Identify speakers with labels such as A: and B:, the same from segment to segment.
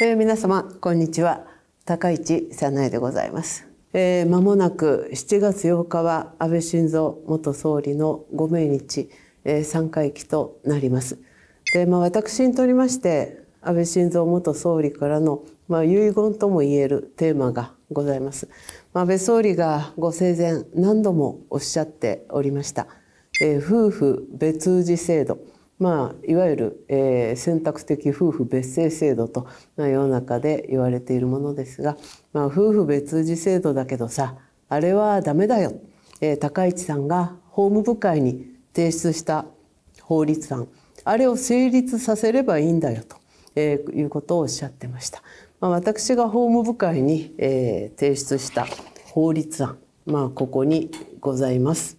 A: えー、皆様こんにちは高市さなえでございます、えー、間もなく7月8日は安倍晋三元総理のご命日、えー、3回忌となりますで、まあ、私にとりまして安倍晋三元総理からの、まあ、遺言ともいえるテーマがございます、まあ、安倍総理がご生前何度もおっしゃっておりました、えー、夫婦別氏制度まあ、いわゆる、えー、選択的夫婦別姓制度と、まあ、世の中で言われているものですが、まあ、夫婦別氏制度だけどさあれはダメだよ、えー、高市さんが法務部会に提出した法律案あれを成立させればいいんだよと、えー、いうことをおっしゃってました。まあ、私が法務部会に、えー、提出した法律案、まあ、ここにございます。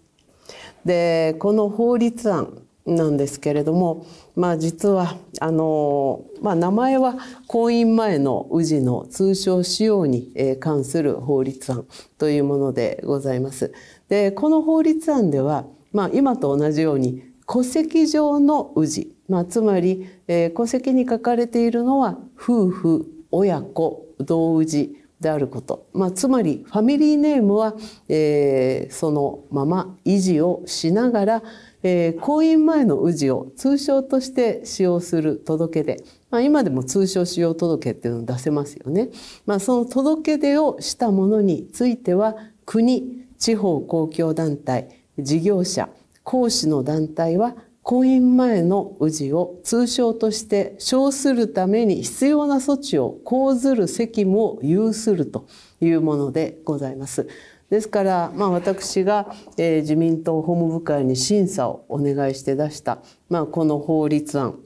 A: でこの法律案なんですけれども、まあ、実はあの、まあ、名前は婚姻前の氏の通称使用に関する法律案というものでございます。でこの法律案では、まあ、今と同じように戸籍上の氏、まあ、つまり、えー、戸籍に書かれているのは夫婦親子同氏であること、まあ、つまりファミリーネームは、えー、そのまま維持をしながら、えー、婚姻前の氏を通称として使用する届け出、まあ、今でも通称使用届っていうのを出せますよね。まあ、その届け出をしたものについては国、地方公共団体、事業者、講師の団体は婚姻前の氏を通称として称するために必要な措置を講ずる責務を有するというものでございます。ですから、まあ、私が、えー、自民党法務部会に審査をお願いして出した、まあ、この法律案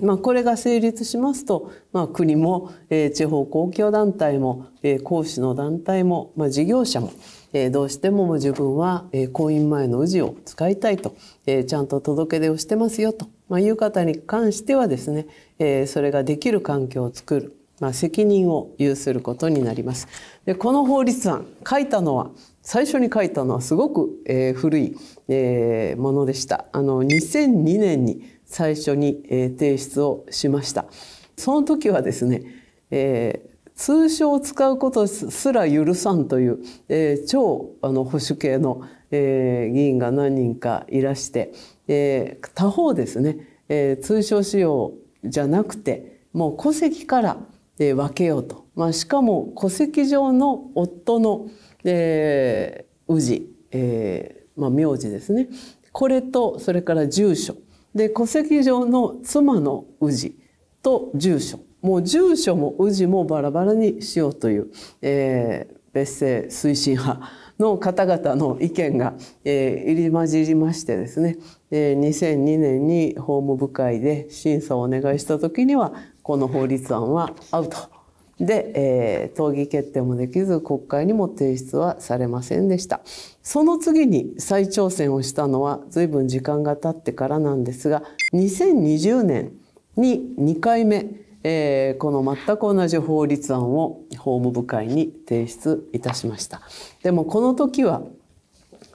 A: まあ、これが成立しますと、まあ、国も、えー、地方公共団体も、えー、講師の団体も、まあ、事業者も、えー、どうしてももう自分は、えー、婚姻前の氏を使いたいと、えー、ちゃんと届け出をしてますよと、まあ、いう方に関してはですね、えー、それができる環境を作る。まあ、責任を有することになります。でこの法律案書いたのは最初に書いたのはすごく、えー、古い、えー、ものでした。あの2002年に最初に、えー、提出をしました。その時はですね、え通称を使うことすら許さんという、え超あの保守系の、え議員が何人かいらして、え他方ですね、え通称使用じゃなくてもう戸籍からえー、分けようと、まあ、しかも戸籍上の夫の、えー、氏、えー、まあ、名字ですねこれとそれから住所で戸籍上の妻の氏と住所もう住所も氏もバラバラにしようという、えー、別姓推進派の方々の意見が、えー、入り混じりましてですね、えー、2002年に法務部会で審査をお願いした時にはこの法律案はアウトで、えー、討議決定もできず国会にも提出はされませんでしたその次に再挑戦をしたのは随分時間が経ってからなんですが2020年に2回目、えー、この全く同じ法律案を法務部会に提出いたしましたでもこの時は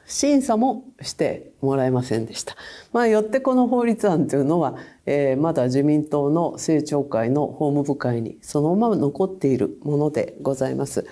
A: 審査もしてもらえませんでした。まあ、よってこの法律案というのは、えー、まだ自民党の政調会の法務部会にそのまま残っているものでございます。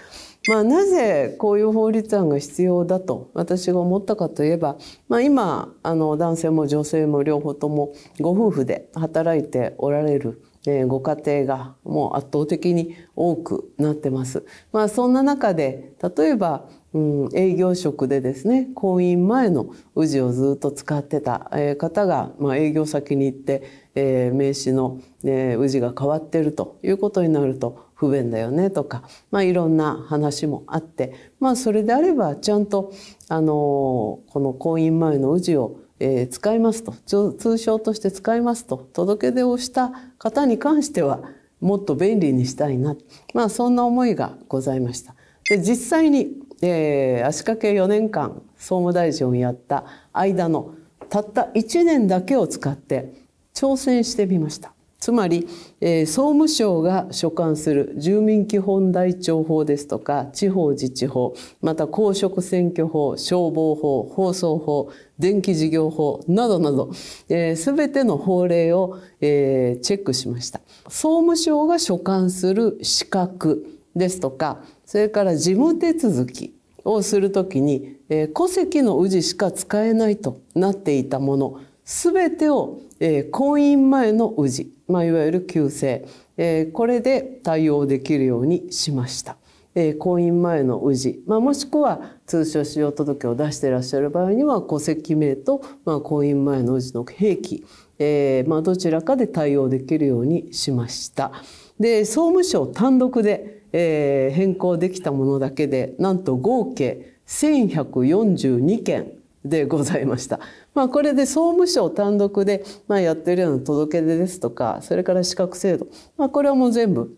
A: まあ、なぜこういう法律案が必要だと私が思ったかといえば、まあ、今あの男性も女性も両方ともご夫婦で働いておられる。えー、ご家庭がもう圧倒的に多くなってます。まあそんな中で例えばうん、営業職でですね婚姻前の氏をずっと使ってた、え方が、まあ、営業先に行って、えー、名刺の、えー、氏が変わってるということになると不便だよねとか、まあ、いろんな話もあって、まあ、それであればちゃんと、あのー、この婚姻前の氏をえー、使いますと通称として使いますと届け出をした方に関してはもっと便利にしたいな、まあ、そんな思いがございました。で実際にえー、足掛け4年間総務大臣をやった間のたった1年だけを使って挑戦してみましたつまり、えー、総務省が所管する住民基本台帳法ですとか地方自治法また公職選挙法消防法放送法電気事業法などなど、えー、全ての法令を、えー、チェックしました総務省が所管する資格ですとかそれから事務手続きをするときに、えー、戸籍の氏しか使えないとなっていたもの全てを、えー、婚姻前の氏、まあ、いわゆる旧姓、えー、これで対応できるようにしました。えー、婚姻前の氏、まあ、もしくは通所使用届を出していらっしゃる場合には戸籍名と、まあ、婚姻前の氏の兵器、えーまあ、どちらかで対応できるようにしました。で総務省単独でえー、変更できたものだけでなんと合計1142件でございました。まあこれで総務省単独で、まあ、やってるような届け出ですとかそれから資格制度、まあ、これはもう全部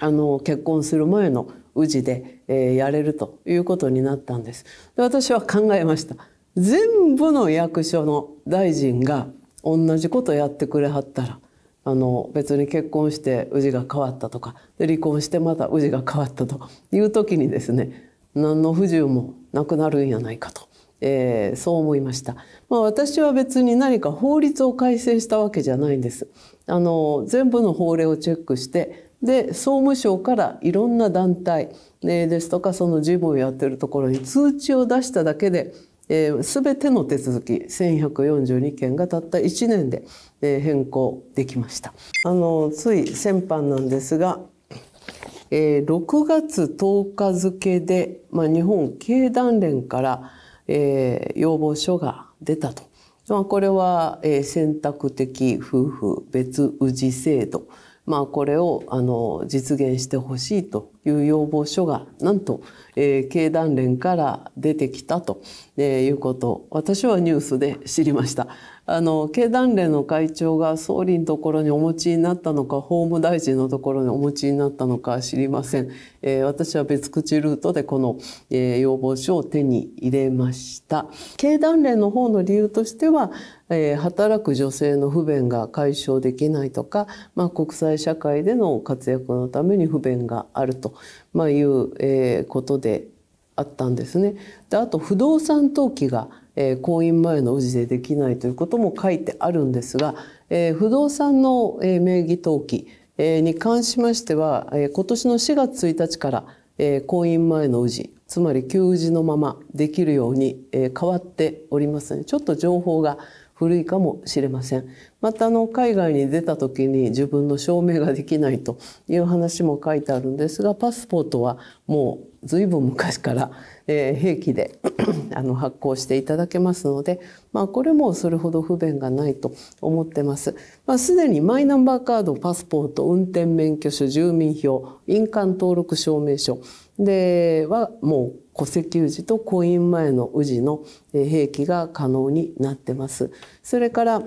A: あの結婚する前の氏で、えー、やれるということになったんです。で私は考えました。全部の役所の大臣が同じことをやってくれはったらあの別に結婚して氏が変わったとかで離婚してまた氏が変わったという時にですね何の不自由もなくなるんやないかと、えー、そう思いました、まあ、私は別に何か法律を改正したわけじゃないんですあの全部の法令をチェックしてで総務省からいろんな団体、ですとかその事務をやってるところに通知を出しただけで、えー、全ての手続き1142件がたった1年でえー、変更できましたあのつい先般なんですが、えー、6月10日付で、まあ、日本経団連から、えー、要望書が出たと、まあ、これは、えー、選択的夫婦別氏制度まあ、これをあの実現してほしいという要望書がなんと、えー、経団連から出てきたと、えー、いうこと私はニュースで知りました。あの経団連の会長が総理のところにお持ちになったのか法務大臣のところにお持ちになったのか知りません、えー、私は別口ルートでこの、えー、要望書を手に入れました経団連の方の理由としては、えー、働く女性の不便が解消できないとか、まあ、国際社会での活躍のために不便があると、まあ、いう、えことであったんですね。であと不動産登記がえー、婚姻前の氏でできないということも書いてあるんですが、えー、不動産の、えー、名義登記、えー、に関しましては、えー、今年の4月1日から、えー、婚姻前の氏つまり旧氏のままできるように、えー、変わっておりますのちょっと情報が古いかもしれません。またあの海外に出た時に自分の証明ができないという話も書いてあるんですがパスポートはもう随分昔から、兵器で あの発行していただけますので、まあ、これもそれほど不便がないと思ってます。まあ、すでにマイナンバーカード、パスポート、運転免許証、住民票、印鑑登録証明書ではもう戸籍氏と婚姻前の氏の兵器が可能になってます。それから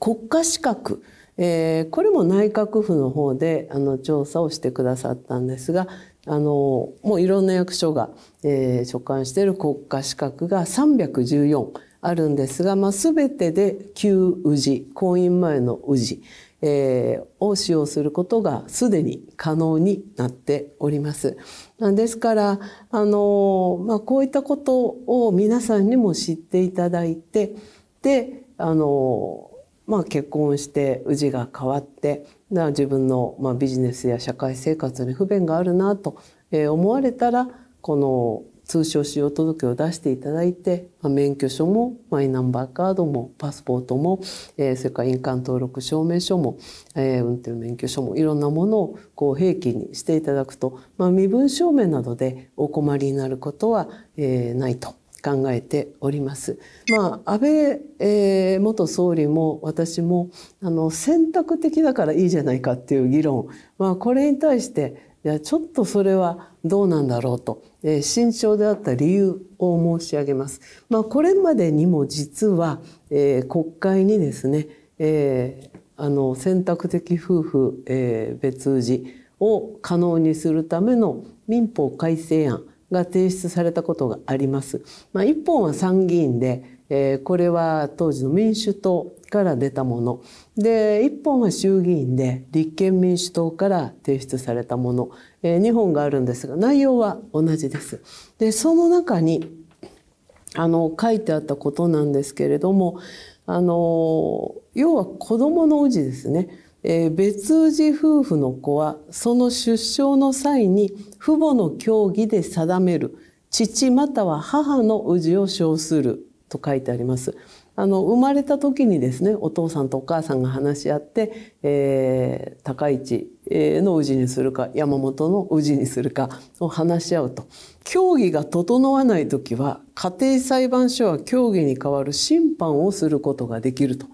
A: 国家資格、えー、これも内閣府の方であの調査をしてくださったんですがあのもういろんな役所が、えー、所管している国家資格が314あるんですが、まあ、全てで旧氏婚姻前の氏、えー、を使用することがすでに可能になっております。ですからあの、まあ、こういったことを皆さんにも知っていただいてであの、まあ、結婚して氏が変わってな自分の、まあ、ビジネスや社会生活に不便があるなと、え思われたらこの通称使用届を出していただいて、まあ、免許証もマイナンバーカードもパスポートも、えー、それから印鑑登録証明書も、えー、運転免許証もいろんなものをこう兵器にしていただくと、まあ、身分証明などでお困りになることは、えー、ないと考えております。まあ、安倍、えー、元総理も私もあの選択的だからいいじゃないかっていう議論、まあ、これに対していやちょっとそれはどうなんだろうと、えー、慎重であった理由を申し上げます。まあ、これまでにも実は、えー、国会にですね、えー、あの選択的夫婦、えー、別氏を可能にするための民法改正案が提出されたことがあります。まあ、1本は参議院で、えー、これは当時の民主党から出たもので1本は衆議院で立憲民主党から提出されたもの、えー、2本があるんですが内容は同じです。でその中にあの書いてあったことなんですけれどもあの要は子どもの氏ですねえー、別氏夫婦の子はその出生の際に父母の教義で定める父または母の氏を称すると書いてあります。あの生まれた時にですねお父さんとお母さんが話し合って、えー、高市の氏にするか山本の氏にするかを話し合うと協議が整わない時は家庭裁判所は協議に代わる審判をすることができると。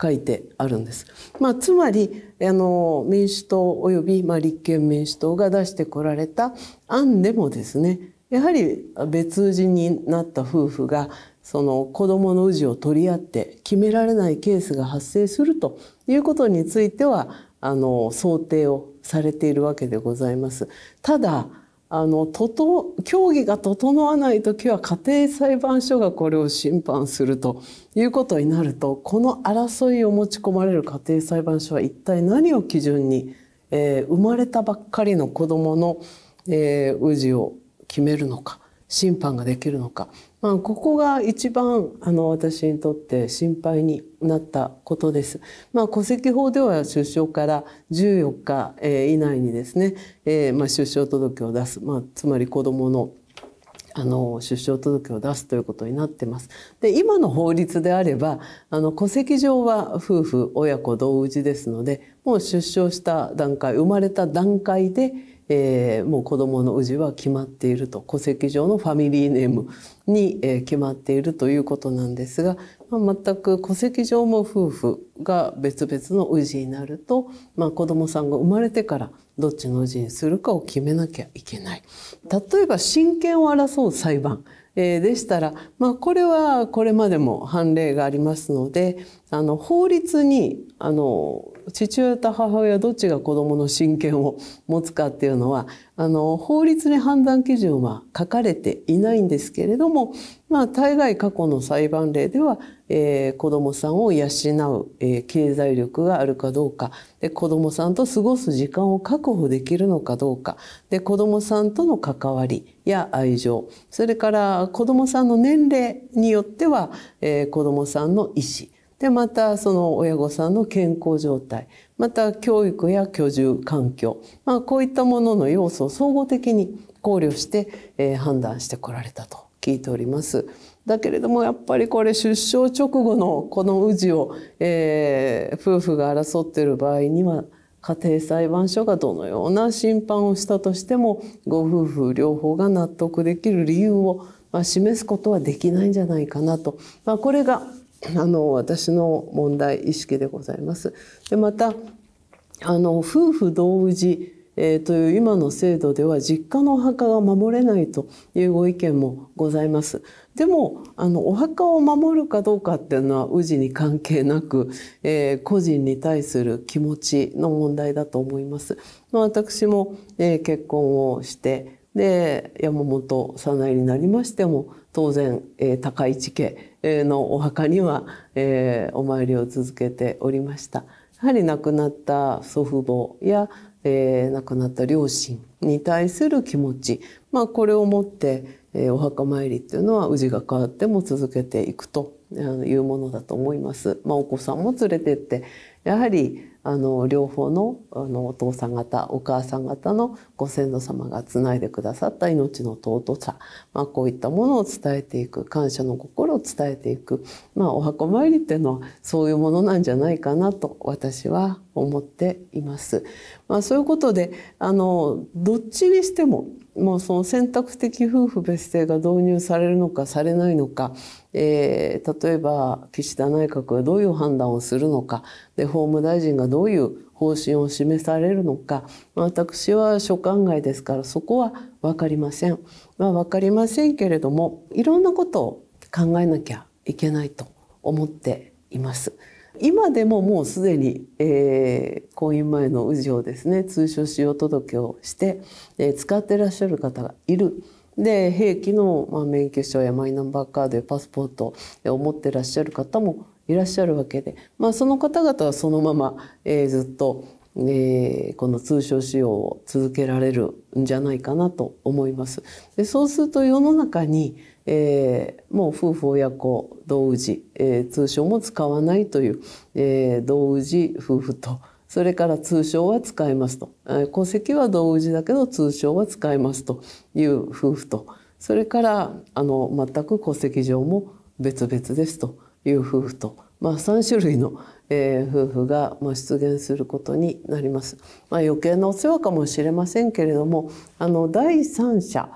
A: 書いてあるんです。まあ、つまりあの民主党及び、まあ、立憲民主党が出してこられた案でもですねやはり別人になった夫婦がその子供の氏を取り合って決められないケースが発生するということについてはあの想定をされているわけでございます。ただあの協議が整わない時は家庭裁判所がこれを審判するということになるとこの争いを持ち込まれる家庭裁判所は一体何を基準に、えー、生まれたばっかりの子どもの、えー、氏を決めるのか審判ができるのか、まあ、ここが一番あの私にとって心配になったことです。まあ、戸籍法では出生から14日以内にですね、えー、まあ出生届を出す、まあ、つまり子どものあの出生届を出すということになってます。で今の法律であればあの戸籍上は夫婦親子同氏ですのでもう出生した段階生まれた段階で、えー、もう子供の氏は決まっていると戸籍上のファミリーネームに、えー、決まっているということなんですが、まあ、全く戸籍上も夫婦が別々の氏になると、まあ、子供さんが生まれてからどっちの氏にするかを決めなきゃいけない。例えば親権を争う裁判えでしたら、まあ、これはこれまでも判例がありますのであの法律にあの父親と母親どっちが子どもの親権を持つかっていうのはあの法律に判断基準は書かれていないんですけれども、まあ、大概過去の裁判例では、えー、子どもさんを養う、えー、経済力があるかどうかで子どもさんと過ごす時間を確保できるのかどうかで子どもさんとの関わりや愛情それから子どもさんの年齢によっては、えー、子どもさんの意思でまたその親御さんの健康状態また教育や居住環境、まあ、こういったものの要素を総合的に考慮して、えー、判断してこられたと聞いております。だけれどもやっぱりこれ出生直後のこの氏を、えー、夫婦が争っている場合には家庭裁判所がどのような審判をしたとしてもご夫婦両方が納得できる理由を、まあ、示すことはできないんじゃないかなと、まあ、これがあの私の問題意識でございます。でまたあの夫婦同氏えー、という今の制度では実家のお墓が守れないというご意見もございます。でもあのお墓を守るかどうかっていうのは宇治に関係なく、えー、個人に対する気持ちの問題だと思います。まあ、私も、えー、結婚をしてで山本早苗になりましても当然、え高市家のお墓には、えー、お参りを続けておりました。やはり亡くなった祖父母や、えー、亡くなった両親に対する気持ち、まあ、これをもって、えー、お墓参りというのは氏が変わっても続けていくというものだと思います。まあ、お子さんも連れてってやはりあの両方のあのお父さん方お母さん方のご先祖様がつないでくださった命の尊さ、まあ、こういったものを伝えていく感謝の心を伝えていく、まあ、お墓参りっていうのはそういうものなんじゃないかなと私は思っています。まあ、そういうことであのどっちにしてももうその選択的夫婦別姓が導入されるのかされないのか、えー、例えば岸田内閣がどういう判断をするのかで法務大臣がどういう方針を示されるのか、私は所管外ですからそこは分かりません。まあ、分かりませんけれどもいろんなことを考えなきゃいけないと思っています。今でももうすでに、えー、婚姻前の氏をですね通所使用届をして、えー、使ってらっしゃる方がいる。で兵器の、まあ、免許証やマイナンバーカードやパスポートを持ってらっしゃる方もいらっしゃるわけで、まあ、その方々はそのまま、えー、ずっとえー、この通称使用を続けられるんじゃないかなと思います。でそうすると世の中に、えー、もう夫婦親子同氏、えー、通称も使わないという、え同氏夫婦とそれから通称は使えますと、え戸籍は同氏だけど通称は使えますという夫婦とそれからあの全く戸籍上も別々ですという夫婦と、まあ、3種類の、えー、夫婦がまあ出現することになります。まあ、余計なお世話かもしれませんけれどもあの第三者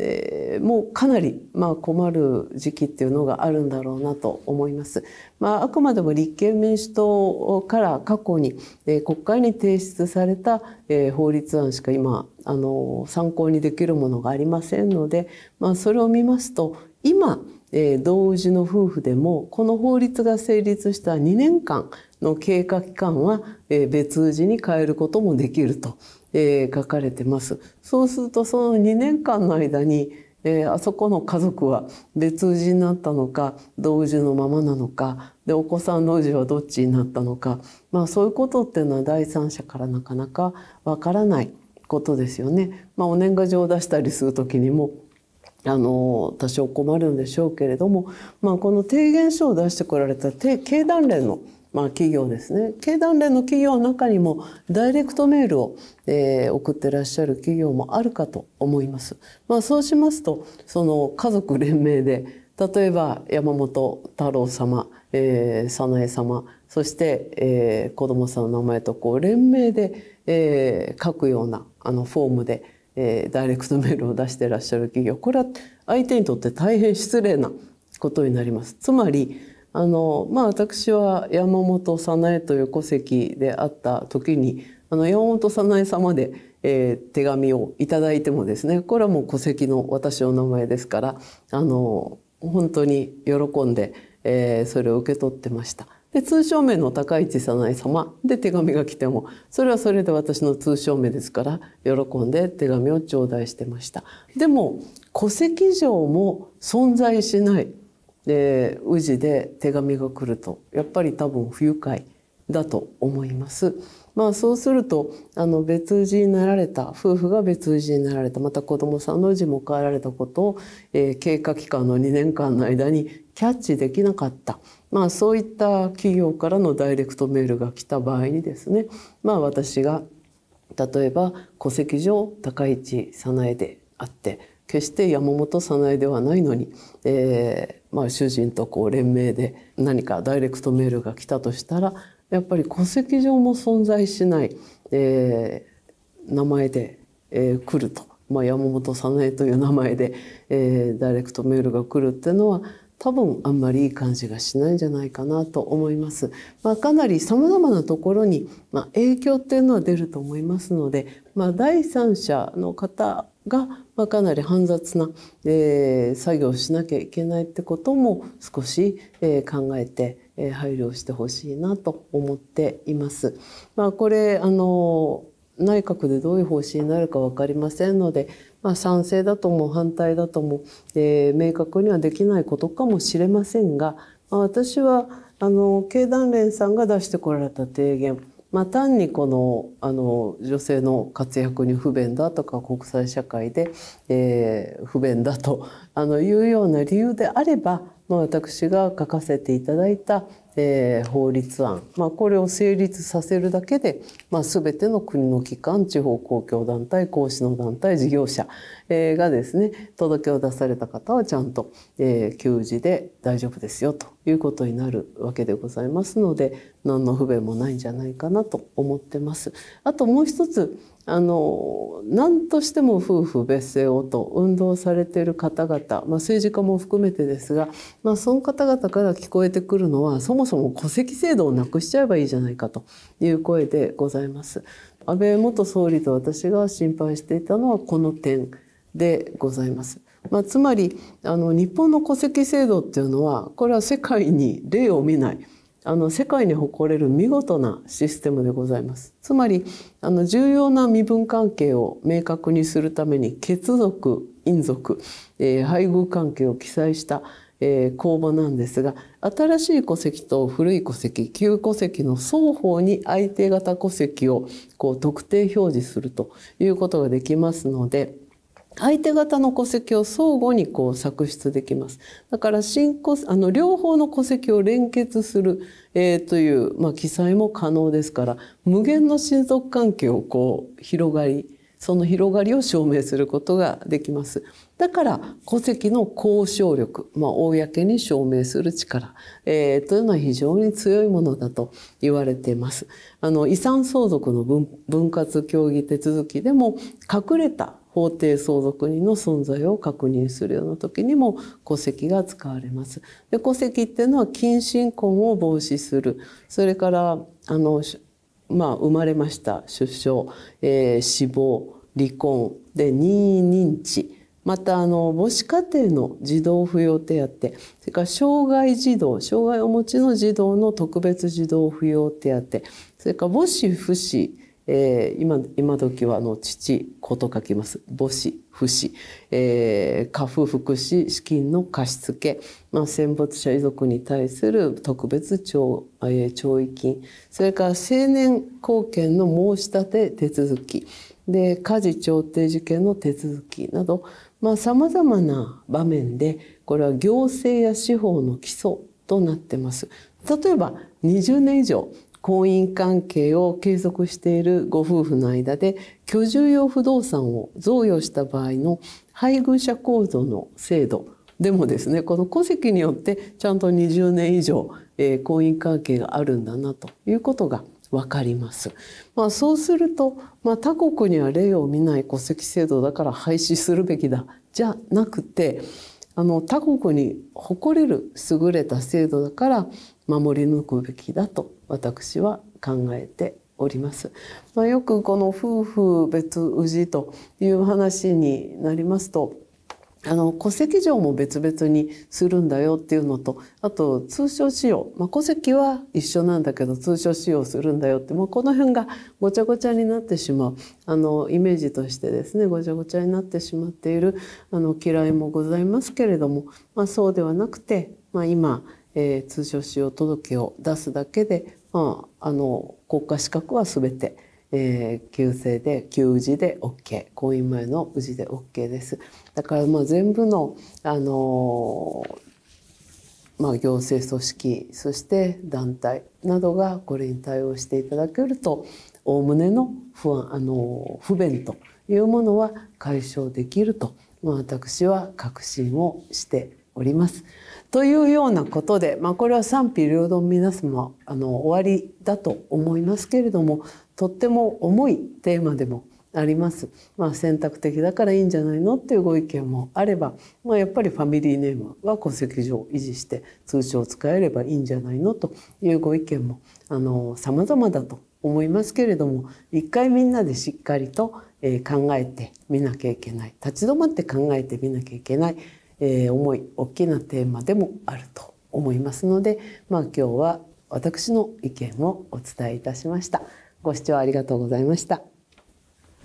A: えー、もうかなり、まあ、困る時期っていうのがあるんだろうなと思います。まあ、あくまでも立憲民主党から過去に、えー、国会に提出された、えー、法律案しか今あの参考にできるものがありませんので、まあ、それを見ますと今えー、同氏の夫婦でもこの法律が成立した2年間の経過期間は、えー、別氏に変えることもできると、えー、書かれてます。そうするとその2年間の間に、えー、あそこの家族は別氏になったのか同氏のままなのかでお子さんの氏はどっちになったのか、まあ、そういうことっていうのは第三者からなかなかわからないことですよね。まあ、お年賀状を出したりする時にもあの多少困るんでしょうけれども、まあ、この提言書を出してこられた経団連のまあ、企業ですね経団連の企業の中にもダイレクトメールを、えー、送ってらっしゃる企業もあるかと思います。まあ、そうしますとその家族連名で例えば山本太郎様、えー、早苗様そして、えー、子どもさんの名前とこう連名で、えー、書くようなあのフォームでえー、ダイレクトメールを出してらっしゃる企業これは相手にとって大変失礼なことになります。つまりあの、まあ、私は山本早苗という戸籍であった時にあの山本早苗様で、えー、手紙をいいてもですねこれはもう戸籍の私の名前ですからあの本当に喜んで、えー、それを受け取ってました。で通称名の高市早苗様で手紙が来てもそれはそれで私の通称名ですから喜んで手紙を頂戴してましたでも戸籍上も存在しない宇治で手紙が来るとやっぱり多分不愉快だと思います。まあそうするとあの別氏になられた夫婦が別氏になられたまた子どもさんの氏も変えられたことを、えー、経過期間の2年間の間にキャッチできなかった。まあ、そういった企業からのダイレクトメールが来た場合にですね、まあ、私が例えば戸籍上高市早苗であって決して山本早苗ではないのに、えーまあ、主人とこう連名で何かダイレクトメールが来たとしたらやっぱり戸籍上も存在しない、えー、名前で、えー、来ると、まあ、山本早苗という名前で、えー、ダイレクトメールが来るっていうのは多分あんまりいい感じがしないんじゃないかなと思います。まあ、かなり様々なところに、まあ、影響っていうのは出ると思いますので、まあ、第三者の方が、まかなり煩雑な、えー、作業をしなきゃいけないってことも少し、えー、考えて、えー、配慮してほしいなと思っています。まあ、これあの内閣でどういう方針になるか分かりませんのでまあ、賛成だとも反対だとも、えー、明確にはできないことかもしれませんが、まあ、私はあの経団連さんが出してこられた提言まあ、単にこのあの女性の活躍に不便だとか国際社会で、えー、不便だとあのいうような理由であれば、まあ、私が書かせていただいたえー、法律案、まあ、これを成立させるだけで、まあ、全ての国の機関地方公共団体公私の団体事業者、えー、がですね届けを出された方はちゃんと、えー、給仕で大丈夫ですよということになるわけでございますので何の不便もないんじゃないかなと思ってます。あともう一つあの何としても夫婦別姓をと運動されている方々、まあ、政治家も含めてですが、まあ、その方々から聞こえてくるのはそもそも戸籍制度をなくしちゃえばいいじゃないかという声でございます。安倍元総理と私が心配していたのはこの点でございます。まあ、つまりあの日本の戸籍制度っていうのはこれは世界に例を見ない。あの世界に誇れる見事なシステムでございます。つまりあの重要な身分関係を明確にするために血族、姻族、えー、配偶関係を記載したえー、公募なんですが新しい戸籍と古い戸籍旧戸籍の双方に相手方戸籍をこう特定表示するということができますので。相手方の戸籍を相互にこう作出できます。だから新戸あの両方の戸籍を連結する、えー、という、まあ、記載も可能ですから無限の親族関係をこう広がりその広がりを証明することができます。だから戸籍の交渉力、まあ、公に証明する力、えー、というのは非常に強いものだと言われています。あの遺産相続の分分割協議手続きでも隠れた法定相続人の存在を確認するような時にも戸籍が使われます。で戸籍っていうのは近親婚を防止するそれからあの、まあ、生まれました出生、えー、死亡離婚で任意認知またあの母子家庭の児童扶養手当それから障害児童障害をお持ちの児童の特別児童扶養手当それから母子不死えー、今今時はあの父子と書きます母子不死、えー、家父福祉資金の貸付、まあ、戦没者遺族に対する特別懲,、えー、懲役金それから成年後見の申し立て手続きで家事調停事件の手続きなどさまざ、あ、まな場面でこれは行政や司法の基礎となってます。例えば20年以上婚姻関係を継続しているご夫婦の間で居住用不動産を贈与した場合の配偶者構造の制度でもですねこの戸籍によってちゃんと20年以上、えー、婚姻関係があるんだなということが分かります、まあ、そうすると、まあ、他国には例を見ない戸籍制度だから廃止するべきだじゃなくてあの他国に誇れる優れた制度だから守り抜くべきだと私は考えております。まあ、よくこの夫婦別氏という話になりますとあの戸籍上も別々にするんだよっていうのとあと通称使用、まあ、戸籍は一緒なんだけど通称使用するんだよって、まあ、この辺がごちゃごちゃになってしまうあのイメージとしてですねごちゃごちゃになってしまっているあの嫌いもございますけれども、まあ、そうではなくて、まあ、今えー、通称使用届を出すだけで、まあ、あの国家資格は全て、えー、旧姓で旧氏で OK 婚姻前の氏で OK です。だからまあ全部の、あのー、まあ、行政組織そして団体などがこれに対応していただけるとおおむねの不安、あの不便というものは解消できると、まあ、私は確信をしております。というようなことで、まあ、これは賛否両論皆様あの終わりだと思いますけれどもとっても重いテーマでもあります。まあ、選択的だからいいんじゃないのっていうご意見もあれば、まあ、やっぱりファミリーネームは戸籍上維持して通称を使えればいいんじゃないのというご意見もあの様々だと思いますけれども一回みんなでしっかりと考えてみなきゃいけない立ち止まって考えてみなきゃいけないえー、重い大きなテーマでもあると思いますので、まあ、今日は私の意見をお伝えいたしました。ご視聴ありがとうございました。